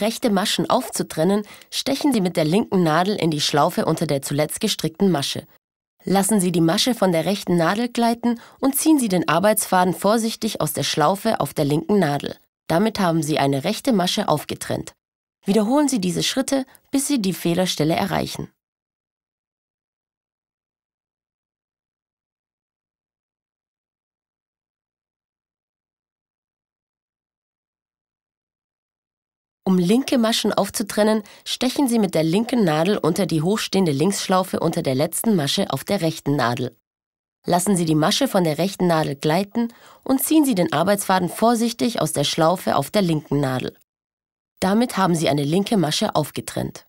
rechte Maschen aufzutrennen, stechen Sie mit der linken Nadel in die Schlaufe unter der zuletzt gestrickten Masche. Lassen Sie die Masche von der rechten Nadel gleiten und ziehen Sie den Arbeitsfaden vorsichtig aus der Schlaufe auf der linken Nadel. Damit haben Sie eine rechte Masche aufgetrennt. Wiederholen Sie diese Schritte, bis Sie die Fehlerstelle erreichen. Um linke Maschen aufzutrennen, stechen Sie mit der linken Nadel unter die hochstehende Linksschlaufe unter der letzten Masche auf der rechten Nadel. Lassen Sie die Masche von der rechten Nadel gleiten und ziehen Sie den Arbeitsfaden vorsichtig aus der Schlaufe auf der linken Nadel. Damit haben Sie eine linke Masche aufgetrennt.